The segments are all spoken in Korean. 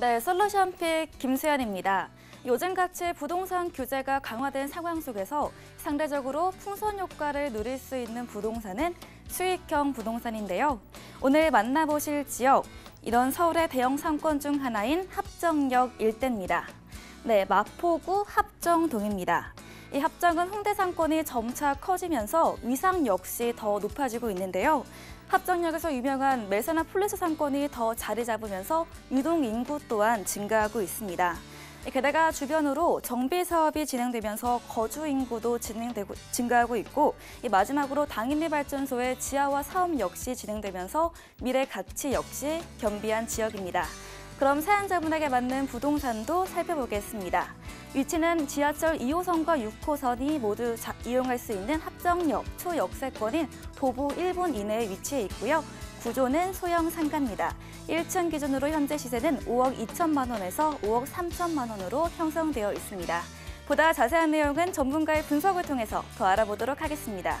네, 솔루션픽 김수현입니다. 요즘같이 부동산 규제가 강화된 상황 속에서 상대적으로 풍선 효과를 누릴 수 있는 부동산은 수익형 부동산인데요. 오늘 만나보실 지역, 이런 서울의 대형 상권 중 하나인 합정역 일대입니다. 네, 마포구 합정동입니다. 이 합정은 홍대 상권이 점차 커지면서 위상 역시 더 높아지고 있는데요. 합정역에서 유명한 메사나 플래스 상권이 더 자리 잡으면서 유동 인구 또한 증가하고 있습니다. 게다가 주변으로 정비 사업이 진행되면서 거주 인구도 진행되고, 증가하고 있고 마지막으로 당인리 발전소의 지하화 사업 역시 진행되면서 미래 가치 역시 겸비한 지역입니다. 그럼 사연자분에게 맞는 부동산도 살펴보겠습니다. 위치는 지하철 2호선과 6호선이 모두 자, 이용할 수 있는 합정역 초역세권인 도보 1분 이내에 위치해 있고요. 구조는 소형 상가입니다. 1층 기준으로 현재 시세는 5억 2천만 원에서 5억 3천만 원으로 형성되어 있습니다. 보다 자세한 내용은 전문가의 분석을 통해서 더 알아보도록 하겠습니다.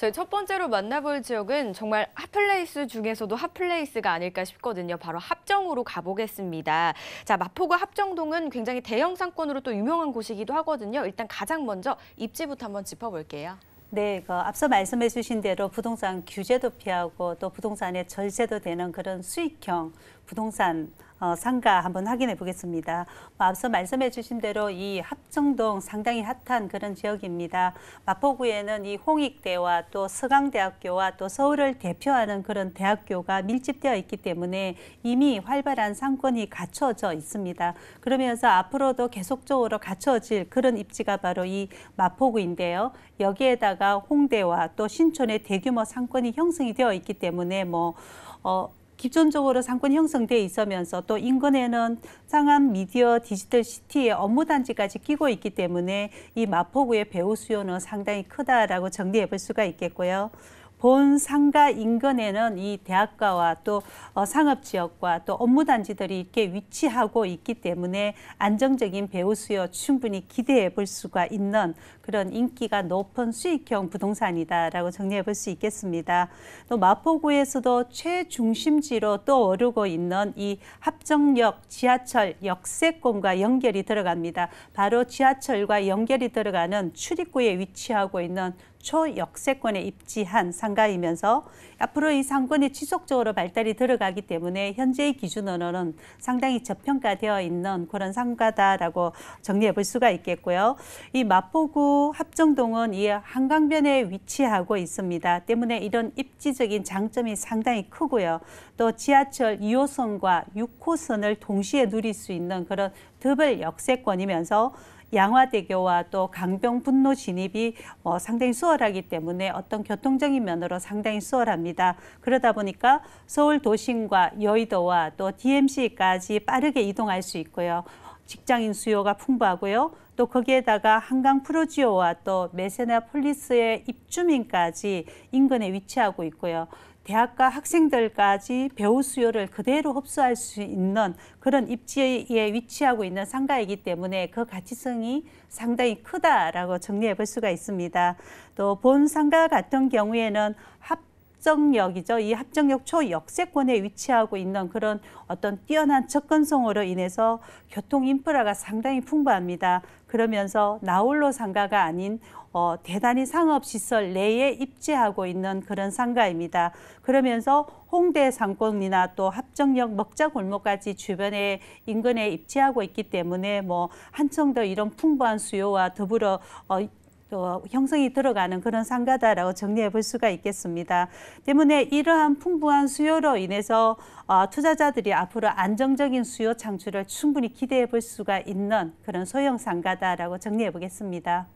저희 첫 번째로 만나볼 지역은 정말 핫플레이스 중에서도 핫플레이스가 아닐까 싶거든요. 바로 합정으로 가보겠습니다. 자, 마포구 합정동은 굉장히 대형 상권으로 또 유명한 곳이기도 하거든요. 일단 가장 먼저 입지부터 한번 짚어볼게요. 네, 그 앞서 말씀해 주신 대로 부동산 규제도 피하고 또 부동산의 절세도 되는 그런 수익형 부동산 어, 상가 한번 확인해 보겠습니다. 뭐 앞서 말씀해 주신 대로 이 합정동 상당히 핫한 그런 지역입니다. 마포구에는 이 홍익대와 또 서강대학교와 또 서울을 대표하는 그런 대학교가 밀집되어 있기 때문에 이미 활발한 상권이 갖춰져 있습니다. 그러면서 앞으로도 계속적으로 갖춰질 그런 입지가 바로 이 마포구인데요. 여기에다가 홍대와 또 신촌의 대규모 상권이 형성이 되어 있기 때문에 뭐 어, 기존적으로 상권이 형성돼 있으면서 또 인근에는 상암 미디어 디지털 시티의 업무 단지까지 끼고 있기 때문에 이 마포구의 배우 수요는 상당히 크다라고 정리해 볼 수가 있겠고요. 본 상가 인근에는 이 대학가와 또 어, 상업지역과 또 업무단지들이 이렇게 위치하고 있기 때문에 안정적인 배우 수요 충분히 기대해 볼 수가 있는 그런 인기가 높은 수익형 부동산이다라고 정리해 볼 수 있겠습니다. 또 마포구에서도 최중심지로 떠오르고 있는 이 합정역 지하철 역세권과 연결이 들어갑니다. 바로 지하철과 연결이 들어가는 출입구에 위치하고 있는 초역세권에 입지한 상가이면서 앞으로 이 상권이 지속적으로 발달이 들어가기 때문에 현재의 기준으로는 상당히 저평가되어 있는 그런 상가다라고 정리해 볼 수가 있겠고요. 이 마포구 합정동은 이 한강변에 위치하고 있습니다. 때문에 이런 입지적인 장점이 상당히 크고요. 또 지하철 2호선과 6호선을 동시에 누릴 수 있는 그런 더블 역세권이면서 양화대교와 또 강병 분노 진입이 뭐 상당히 수월하기 때문에 어떤 교통적인 면으로 상당히 수월합니다. 그러다 보니까 서울 도심과 여의도와 또 DMC까지 빠르게 이동할 수 있고요. 직장인 수요가 풍부하고요. 또 거기에다가 한강 프로지오와 또 메세나폴리스의 입주민까지 인근에 위치하고 있고요. 대학과 학생들까지 배우 수요를 그대로 흡수할 수 있는 그런 입지에 위치하고 있는 상가이기 때문에 그 가치성이 상당히 크다라고 정리해 볼 수가 있습니다. 또 본 상가 같은 경우에는 합 합정역이죠. 이 합정역 초역세권에 위치하고 있는 그런 어떤 뛰어난 접근성으로 인해서 교통 인프라가 상당히 풍부합니다. 그러면서 나홀로 상가가 아닌 어, 대단히 상업시설 내에 입지하고 있는 그런 상가입니다. 그러면서 홍대 상권이나 또 합정역 먹자골목까지 주변에 인근에 입지하고 있기 때문에 뭐 한층 더 이런 풍부한 수요와 더불어 어, 또 형성이 들어가는 그런 상가다라고 정리해 볼 수가 있겠습니다. 때문에 이러한 풍부한 수요로 인해서 어, 투자자들이 앞으로 안정적인 수요 창출을 충분히 기대해 볼 수가 있는 그런 소형 상가다라고 정리해 보겠습니다.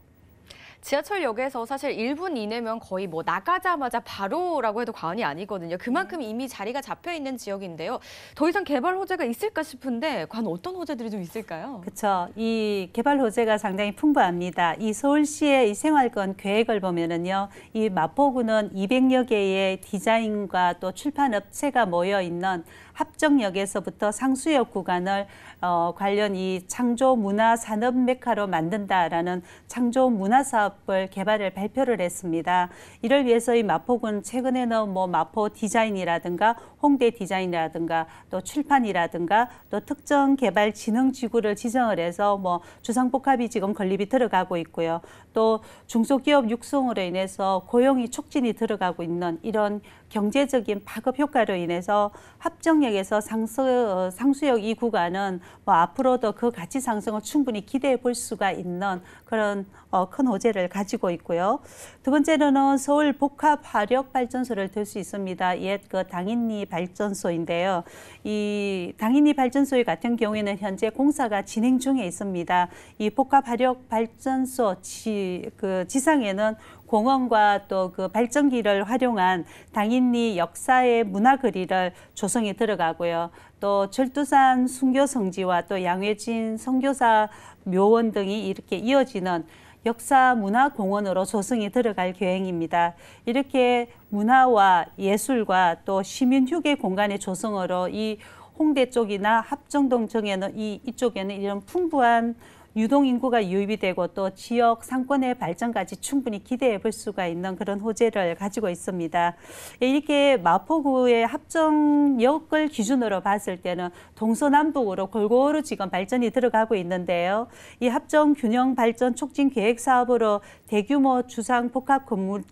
지하철역에서 사실 1분 이내면 거의 뭐 나가자마자 바로라고 해도 과언이 아니거든요. 그만큼 음. 이미 자리가 잡혀 있는 지역인데요. 더 이상 개발 호재가 있을까 싶은데 과연 어떤 호재들이 좀 있을까요? 그렇죠. 이 개발 호재가 상당히 풍부합니다. 이 서울시의 이 생활권 계획을 보면은요. 이 마포구는 200여 개의 디자인과 또 출판 업체가 모여 있는 합정역에서부터 상수역 구간을 어, 관련 이 창조 문화 산업 메카로 만든다라는 창조 문화 사업 조합을 개발을 발표를 했습니다. 이를 위해서 이 마포군 최근에는 뭐 마포 디자인이라든가 홍대 디자인이라든가 또 출판이라든가 또 특정 개발 진흥 지구를 지정을 해서 뭐 주상복합이 지금 건립이 들어가고 있고요. 또 중소기업 육성으로 인해서 고용이 촉진이 들어가고 있는 이런 경제적인 파급 효과로 인해서 합정역에서 상수, 어, 상수역 이 구간은 뭐 앞으로도 그 가치 상승을 충분히 기대해 볼 수가 있는 그런 어, 큰 호재를 가지고 있고요. 두 번째로는 서울 복합 화력 발전소를 들 수 있습니다. 옛 그 당인리 발전소인데요. 이 당인리 발전소 같은 경우에는 현재 공사가 진행 중에 있습니다. 이 복합 화력 발전소 지, 그 지상에는 공원과 또 그 발전기를 활용한 당인리 역사의 문화 거리를 조성에 들어가고요. 또 철두산 순교 성지와 또 양회진 성교사 묘원 등이 이렇게 이어지는 역사 문화 공원으로 조성이 들어갈 계획입니다. 이렇게 문화와 예술과 또 시민 휴게 공간의 조성으로 이 홍대 쪽이나 합정동 쪽에는 이 이쪽에는 이런 풍부한 유동 인구가 유입이 되고 또 지역 상권의 발전까지 충분히 기대해 볼 수가 있는 그런 호재를 가지고 있습니다. 예, 이렇게 마포구의 합정역을 기준으로 봤을 때는 동서남북으로 골고루 지금 발전이 들어가고 있는데요. 이 합정 균형 발전 촉진 계획 사업으로 대규모 주상 복합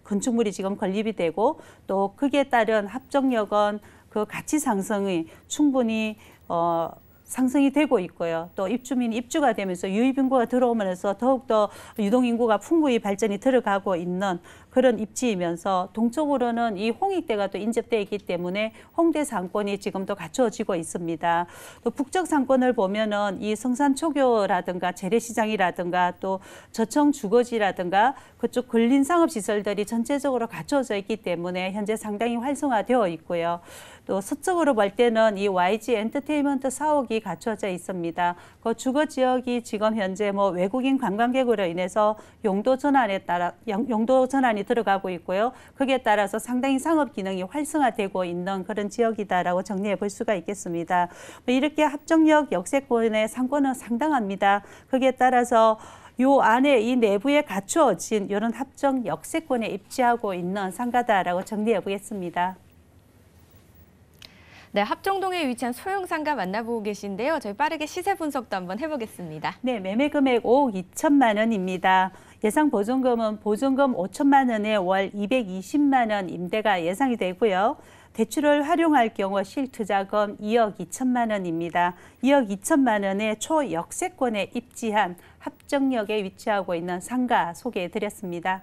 건축물이 지금 건립이 되고 또 그에 따른 합정역은 그 가치 상승이 충분히 어, 상승이 되고 있고요. 또입주민 입주가 되면서 유입 인구가 들어오면서 더욱더 유동 인구가 풍부히 발전이 들어가고 있는 그런 입지이면서 동쪽으로는 이 홍익대가 또 인접돼 있기 때문에 홍대 상권이 지금도 갖춰지고 있습니다. 또 북쪽 상권을 보면은 이 성산초교라든가 재래시장이라든가 또 저청 주거지라든가 그쪽 근린 상업 시설들이 전체적으로 갖춰져 있기 때문에 현재 상당히 활성화되어 있고요. 또 서쪽으로 볼 때는 이 YG 엔터테인먼트 사옥이 갖춰져 있습니다. 그 주거 지역이 지금 현재 뭐 외국인 관광객으로 인해서 용도 전환에 따라 용도 전환이 시이 들어가고 있고요. 거기에 따라서 상당히 상업 기능이 활성화되고 있는 그런 지역이다라고 정리해 볼 수가 있겠습니다. 뭐 이렇게 합정역 역세권의 상권은 상당합니다. 거기에 따라서 요 안에 이 내부에 갖추어진 이런 합정 역세권에 입지하고 있는 상가다라고 정리해 보겠습니다. 네, 합정동에 위치한 소형상가 만나보고 계신데요. 저희 빠르게 시세 분석도 한번 해보겠습니다. 네, 매매 금액 5억 2천만 원입니다. 예상 보증금은 보증금 5천만 원에 월 220만 원 임대가 예상이 되고요. 대출을 활용할 경우 실투자금 2억 2천만 원입니다. 2억 2천만 원의 초역세권에 입지한 합정역에 위치하고 있는 상가 소개해드렸습니다.